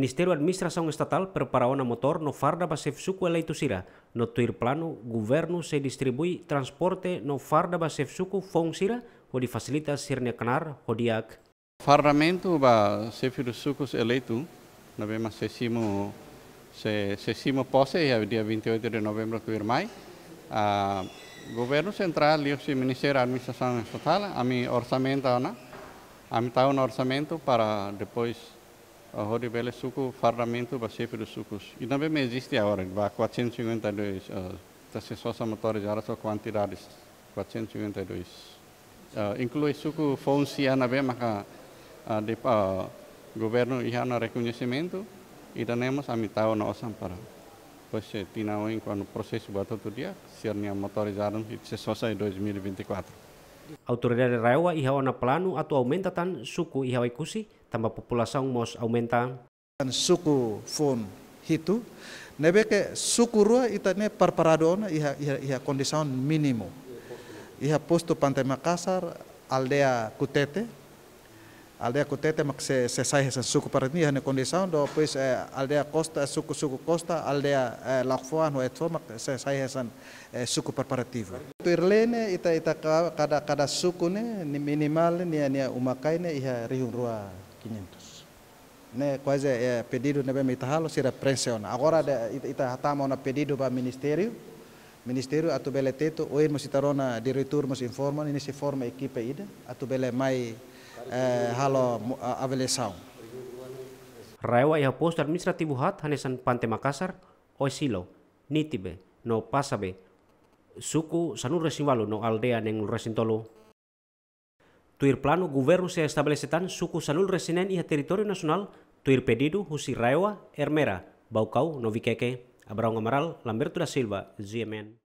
Ministério da Administração Estatal preparou na motor no farda para Basefsuco eleito Sira. No tuir plano, governo se distribui transporte no farda Basefsuco Fong Sira, onde facilita sirne canar Rodiak. Parlamento ba Sefirsuco eleito, na bema sessimo se sessimo posse e dia 28 de novembro tuir mai. A ah, governo central e o Ministério da Administração Estatal, a mim orçamento, a mim tá um orçamento para depois Arroz Belo Suco, farramento para ser dos sucos. E também existe agora, vai 452, uh, das pessoas a agora são quantidades, 452. Uh, ah, inclui suco Fonsia na bem, mas uh, uh, governo já no reconhecimento e temos a mitad nossa para. Pois se tinha enquanto processo buat outro dia, ser motorizaram e se só sai 2024. Autoridade Raiwa e na plano atualmente aumenta tan suku ihawa ikusi tambah populasi mos aumenta. Kan suku fon hitu, nebe ke suku rua itane parparadona iha iha, iha kondisaun minimo Iha posto Pantai Makassar, aldea Kutete, aldea Kutete mak se se sai hesa suku parani iha ne kondisaun do pois eh, aldea Costa, suku suku Costa, aldea eh, Lafoan wa eto mak se sai hesa eh, suku preparativo. irlene ita ita kada kada suku ne minimal umakai ne iha rihun rua 500. Né, quase é, pedido deve bem talo será pressiona. Agora ita hatama na pedido ba ministério. Ministério atu bele teto oi mo sitarona diretor mo informa ini se forma equipe ida atu bele mai eh, halo avaliação. Raiwa ia posto administrativo hat hanesan pante Makassar silo nitibe no pasabe suku sanur siwalu no aldea neng resintolo plano governo se estabelece tan suku sanul resinen ia territorio nasional tuir pedido husi ermera baucau novikeke Abraão Amaral Lamberto da Silva ZMN.